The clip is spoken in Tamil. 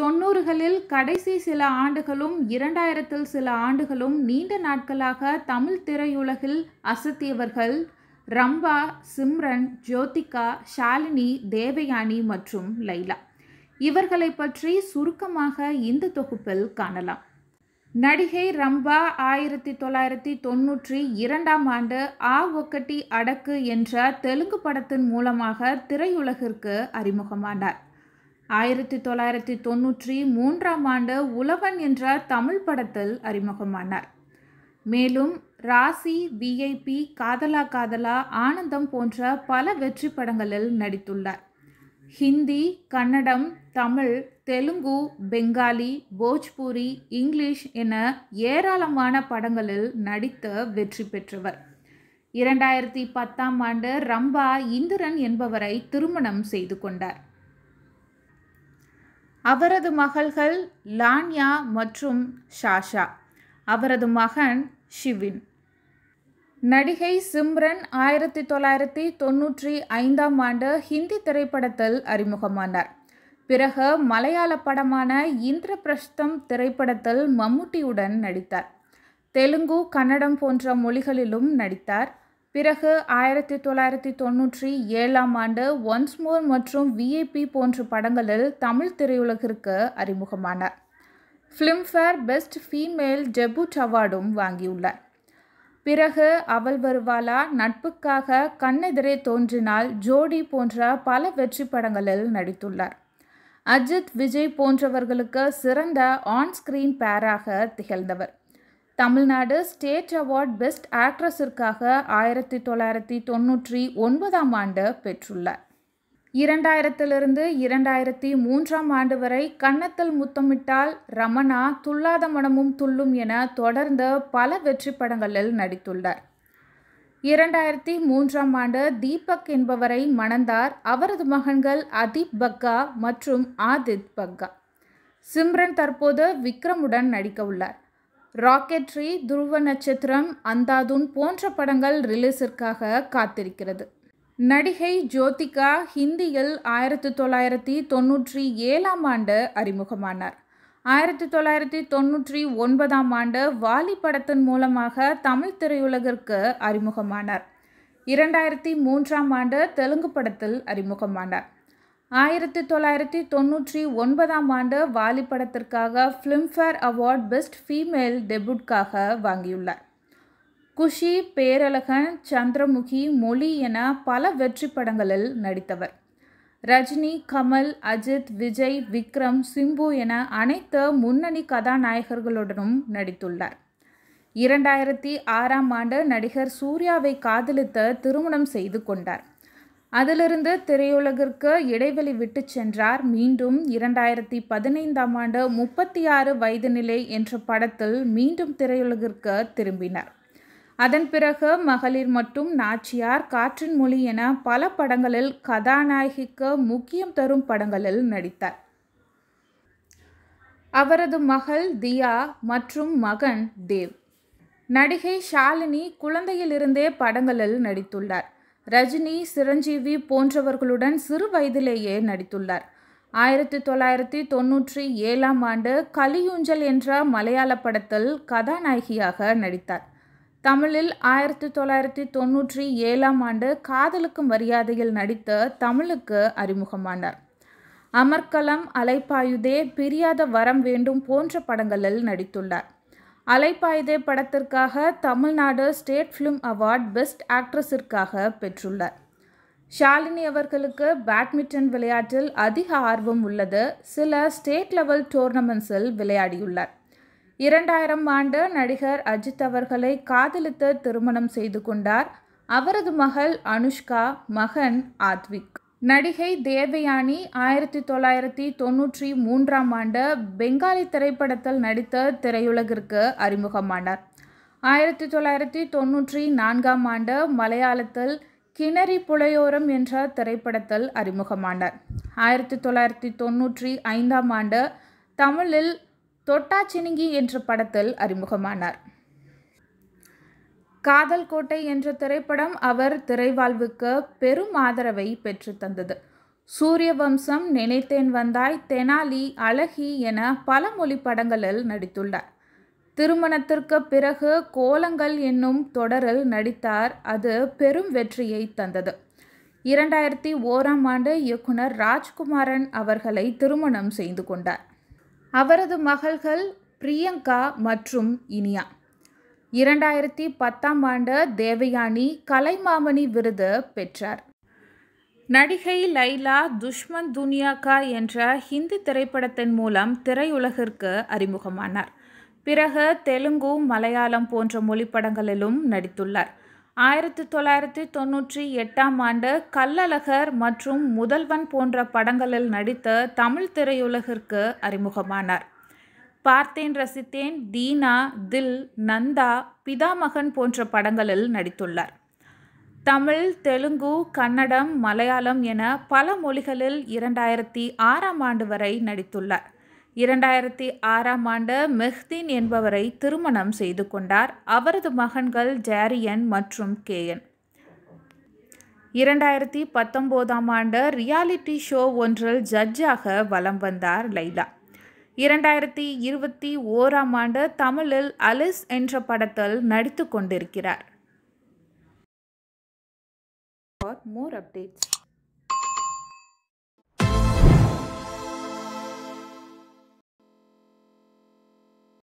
தொண்ணூறுகளில் கடைசி சில ஆண்டுகளும் இரண்டாயிரத்தில் சில ஆண்டுகளும் நீண்ட நாட்களாக தமிழ் திரையுலகில் அசத்தியவர்கள் ரம்பா சிம்ரன் ஜோதிகா ஷாலினி தேவயானி மற்றும் லைலா இவர்களை பற்றி சுருக்கமாக இந்த தொகுப்பில் காணலாம் நடிகை ரம்பா ஆயிரத்தி தொள்ளாயிரத்தி தொன்னூற்றி இரண்டாம் ஆண்டு ஆ ஒக்கட்டி அடக்கு என்ற தெலுங்கு படத்தின் மூலமாக திரையுலகிற்கு அறிமுகமானார் ஆயிரத்தி தொள்ளாயிரத்தி தொன்னூற்றி மூன்றாம் ஆண்டு உழவன் என்ற தமிழ் படத்தில் அறிமுகமானார் மேலும் ராசி விஐபி காதலா காதலா ஆனந்தம் போன்ற பல வெற்றி படங்களில் நடித்துள்ளார் ஹிந்தி கன்னடம் தமிழ் தெலுங்கு பெங்காலி போஜ்பூரி இங்கிலீஷ் என ஏராளமான படங்களில் நடித்து வெற்றி பெற்றவர் இரண்டாயிரத்தி பத்தாம் ஆண்டு ரம்பா இந்திரன் என்பவரை திருமணம் செய்து கொண்டார் அவரது மகள்கள் லான்யா மற்றும் ஷாஷா அவரது மகன் ஷிவின் நடிகை சிம்ரன் ஆயிரத்தி தொள்ளாயிரத்தி தொன்னூற்றி ஐந்தாம் ஆண்டு ஹிந்தி திரைப்படத்தில் அறிமுகமானார் பிறகு மலையாள படமான இந்திரபிரஸ்தம் திரைப்படத்தில் மம்முட்டியுடன் நடித்தார் தெலுங்கு கன்னடம் போன்ற மொழிகளிலும் நடித்தார் பிறகு ஆயிரத்தி தொள்ளாயிரத்தி தொண்ணூற்றி ஏழாம் ஆண்டு ஒன்ஸ்மோர் மற்றும் விஏபி போன்ற படங்களில் தமிழ் திரையுலகிற்கு அறிமுகமானார் ஃபிலிம்ஃபேர் பெஸ்ட் ஃபீமேல் டெபுட் அவார்டும் வாங்கியுள்ளார் பிறகு அவள் வருவாளா நட்புக்காக கண்ணெதிரே தோன்றினால் ஜோடி போன்ற பல வெற்றி படங்களில் நடித்துள்ளார் அஜித் விஜய் போன்றவர்களுக்கு சிறந்த ஆன் ஸ்கிரீன் பேராக திகழ்ந்தவர் தமிழ்நாடு ஸ்டேட் அவார்ட் பெஸ்ட் ஆக்ட்ரஸிற்காக ஆயிரத்தி தொள்ளாயிரத்தி தொண்ணூற்றி ஒன்பதாம் ஆண்டு பெற்றுள்ளார் இரண்டாயிரத்திலிருந்து இரண்டாயிரத்தி மூன்றாம் ஆண்டு வரை கன்னத்தில் முத்தமிட்டால் ரமணா துல்லாத மனமும் துள்ளும் என தொடர்ந்து பல வெற்றி படங்களில் நடித்துள்ளார் இரண்டாயிரத்தி மூன்றாம் ஆண்டு தீபக் என்பவரை மணந்தார் அவரது மகன்கள் அதீப் பக்கா மற்றும் ஆதித் பக்கா சிம்ரன் தற்போது விக்ரமுடன் நடிக்க உள்ளார் ராக்கெட்ரி துருவ நட்சத்திரம் அந்தாதுன் போன்ற படங்கள் ரிலீஸிற்காக காத்திருக்கிறது நடிகை ஜோதிகா ஹிந்தியில் ஆயிரத்தி தொள்ளாயிரத்தி தொன்னூற்றி ஏழாம் ஆண்டு அறிமுகமானார் ஆயிரத்தி தொள்ளாயிரத்தி தொன்னூற்றி ஒன்பதாம் ஆண்டு வாலி படத்தின் மூலமாக தமிழ் திரையுலகிற்கு அறிமுகமானார் இரண்டாயிரத்தி மூன்றாம் ஆண்டு தெலுங்கு படத்தில் அறிமுகமானார் ஆயிரத்தி தொள்ளாயிரத்தி தொண்ணூற்றி ஒன்பதாம் ஆண்டு வாலி படத்திற்காக ஃபிலிம்ஃபேர் அவார்ட் பெஸ்ட் ஃபீமேல் டெபுட்காக வாங்கியுள்ளார் குஷி பேரழகன் சந்திரமுகி மொழி என பல வெற்றி படங்களில் நடித்தவர் ரஜினி கமல் அஜித் விஜய் விக்ரம் சிம்பு என அனைத்து முன்னணி கதாநாயகர்களுடனும் நடித்துள்ளார் இரண்டாயிரத்தி ஆறாம் ஆண்டு நடிகர் சூர்யாவை காதலித்து திருமணம் செய்து கொண்டார் அதிலிருந்து திரையுலகிற்கு இடைவெளி விட்டு சென்றார் மீண்டும் இரண்டாயிரத்தி பதினைந்தாம் ஆண்டு முப்பத்தி ஆறு வயது நிலை என்ற படத்தில் மீண்டும் திரையுலகிற்கு திரும்பினார் அதன் பிறகு மகளிர் மற்றும் நாச்சியார் காற்றின் மொழி என பல படங்களில் கதாநாயகிக்கு முக்கியம் தரும் படங்களில் நடித்தார் அவரது மகள் தியா மற்றும் மகன் தேவ் நடிகை ஷாலினி குழந்தையிலிருந்தே படங்களில் நடித்துள்ளார் ரஜினி சிரஞ்சீவி போன்றவர்களுடன் சிறு வயதிலேயே நடித்துள்ளார் ஆயிரத்தி தொள்ளாயிரத்தி தொன்னூற்றி ஏழாம் ஆண்டு கலியூஞ்சல் என்ற மலையாள படத்தில் கதாநாயகியாக நடித்தார் தமிழில் ஆயிரத்தி தொள்ளாயிரத்தி தொன்னூற்றி ஏழாம் ஆண்டு காதலுக்கும் மரியாதையில் நடித்து தமிழுக்கு அறிமுகமானார் அமர்கலம் அலைப்பாயுதே பிரியாத வரம் வேண்டும் போன்ற படங்களில் நடித்துள்ளார் அலைப்பாய்தே படத்திற்காக Tamil Nadu state film award best ஆக்ட்ரஸிற்காக பெற்றுள்ளார் ஷாலினி அவர்களுக்கு பேட்மிண்டன் விளையாட்டில் அதிக ஆர்வம் உள்ளது சில ஸ்டேட் லெவல் டோர்னமெண்ட்ஸில் விளையாடியுள்ளார் இரண்டாயிரம் ஆண்டு நடிகர் அஜித் அவர்களை காதலித்து திருமணம் செய்து கொண்டார் அவரது மகள் அனுஷ்கா மகன் ஆத்விக் நடிகை தேவயானி ஆயிரத்தி தொள்ளாயிரத்தி தொன்னூற்றி மூன்றாம் ஆண்டு பெங்காலி திரைப்படத்தில் நடித்த திரையுலகிற்கு அறிமுகமானார் ஆயிரத்தி தொள்ளாயிரத்தி தொன்னூற்றி நான்காம் ஆண்டு மலையாளத்தில் கிணறி புலையோரம் என்ற திரைப்படத்தில் அறிமுகமானார் ஆயிரத்தி தொள்ளாயிரத்தி தொன்னூற்றி ஐந்தாம் ஆண்டு தமிழில் தொட்டாச்சினிங்கி என்ற படத்தில் அறிமுகமானார் காதல் கோட்டை என்ற திரைப்படம் அவர் திரைவாழ்வுக்கு பெரும் ஆதரவை பெற்று தந்தது சூரிய வம்சம் நினைத்தேன் வந்தாய் தெனாலி அழகி என பல மொழி படங்களில் நடித்துள்ளார் திருமணத்திற்கு பிறகு கோலங்கள் என்னும் தொடரில் நடித்தார் அது பெரும் வெற்றியை தந்தது இரண்டாயிரத்தி ஓராம் ஆண்டு இயக்குனர் ராஜ்குமாரன் அவர்களை திருமணம் செய்து கொண்டார் அவரது மகள்கள் பிரியங்கா மற்றும் இனியா இரண்டாயிரத்தி பத்தாம் ஆண்டு தேவயானி கலைமாமணி விருது பெற்றார் நடிகை லைலா துஷ்மன் துனியாக்கா என்ற ஹிந்தி திரைப்படத்தின் மூலம் திரையுலகிற்கு அறிமுகமானார் பிறகு தெலுங்கு மலையாளம் போன்ற மொழிப்படங்களிலும் நடித்துள்ளார் ஆயிரத்தி தொள்ளாயிரத்தி தொன்னூற்றி எட்டாம் ஆண்டு கல்லழகர் மற்றும் முதல்வன் போன்ற படங்களில் நடித்து தமிழ் திரையுலகிற்கு அறிமுகமானார் பார்த்தேன் ரசித்தேன் தீனா தில் நந்தா பிதாமகன் போன்ற படங்களில் நடித்துள்ளார் தமிழ் தெலுங்கு கன்னடம் மலையாளம் என பல மொழிகளில் இரண்டாயிரத்தி ஆறாம் ஆண்டு வரை நடித்துள்ளார் இரண்டாயிரத்தி ஆறாம் ஆண்டு மெஹ்தீன் என்பவரை திருமணம் செய்து கொண்டார் அவரது மகன்கள் ஜேரியன் மற்றும் கேஎன் இரண்டாயிரத்தி பத்தொம்போதாம் ஆண்டு ரியாலிட்டி ஷோ ஒன்றில் ஜட்ஜாக வலம் வந்தார் லைலா இரண்டாயிரத்தி இருபத்தி ஓராம் ஆண்டு தமிழில் அலிஸ் என்ற படத்தில் நடித்து கொண்டிருக்கிறார் ஃபார் மோர் அப்டேட்ஸ்